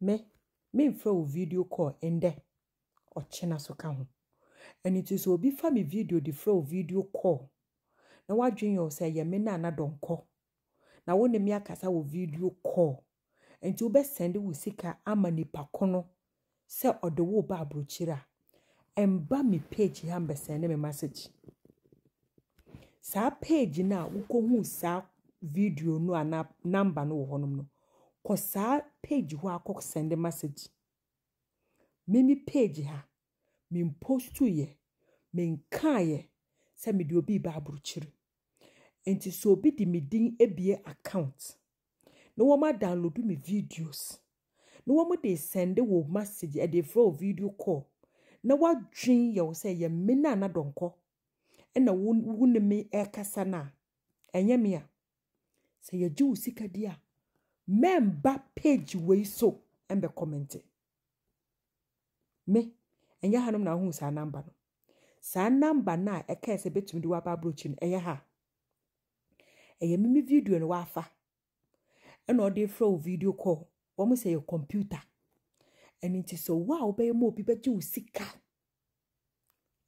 me memfrɛ wo video call ndɛ ɔkyena so ka ho ɛno nti sɛ obi fa me video de frɛ wo video call na woadwen yɛ ɔsɛ yɛ me na anadɔnkɔ na wo ne akasa wɔ video call nti wobɛsɛnde wo sika ama nipa kono sɛ ɔde wo ba aburokyire a ɛmba me page ha mbɛsɛnde me message saa page na a hu saa video no a namba no wɔ hɔnom no kɔ saa page hɔ akɔ send message mimi page ha mi mpostu yɛ mi nkaa yɛ sɛ mi di obi ba aburukyiri nti sɛ obi di mi din ebie account na wɔn adownload mi videos na wɔn de send wɔ message ɛde fɛ wɔ video call na wadwin yɛ sɛ yɛ mme na anadɔnkɔ ɛna wo ne mi ɛkasa na ɛnyɛ mi a sɛ yɛgye wo sika di a. memba page wei so mbɛ kɔmɛnte me ɛnyɛ hanom na ahu saa namba no saa namba no a ɛkae sɛ betumi de waba aburokyi no ɛyɛ ha ɛyɛ mimi video no wafa ɛna ɔde frɛ wo video call wɔn sɛ yɛ computer ɛne nti sɛ wa a wobɛyɛ obi bɛgye wo sika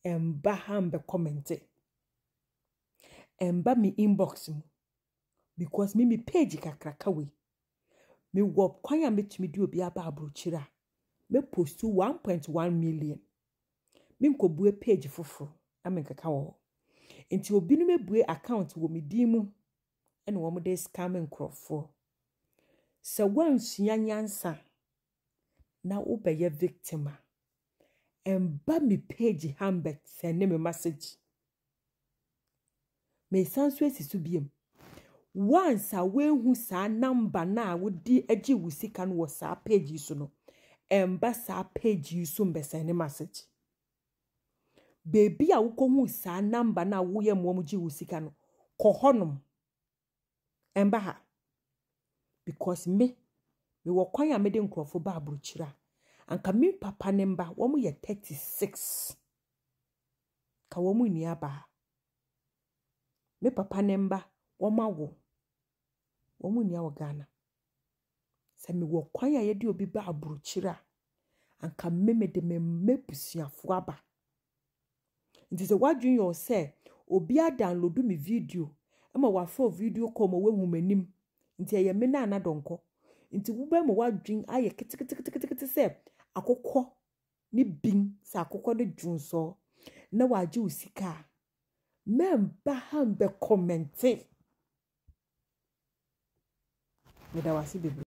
ɛmba ha mbɛ kɔmɛnte ɛmba mi inbox mu because mimi page kakraka wei mewɔ kwan a mɛtumi de obi aba aburokyire a mɛpostu one point one million menkɔbue page foforɔ amenkeka wɔ hɔ nti obinom abue account wɔ me din mu ɛna wɔn de scam nkurɔfoɔ sɛ wɔansua nyansa na wobɛyɛ victim a mba me page hambɛt sɛ ne me message mesan so esi so biam once a woehu saa namba na a wodi agye wo sika no wɔ saa page yi so no ɛmba saa page yi so mbɛsɛn ne message beebi a wokɔhu saa namba na a woyɛ mmoa gye wo sika no kɔ hɔnom ɛmba ha because me mewɔ kwan a mede nkurɔfo ba aburokyira anka me papa ne mba wɔn yɛ thirty six ka wɔn nni baa me papa ne mba wɔn awo. wɔn mu nnia wɔ Ghana. Sɛ mewɔ kwan a yɛde obi ba a, anka mmemme de me mmebusuafoɔ aba. Nti sɛ wadwin yɛ sɛ obi adownload me video ma wafa video kɔn mu nti ɛyɛ me naana dɔnkɔ nti wobɛn ma wadwin ayɛ ketekete sɛ akokɔ ne bin sɛ akokɔ ne dwonsɔɔ na wagye wo sika ha mbɛ kɔmɛnte. Me dá o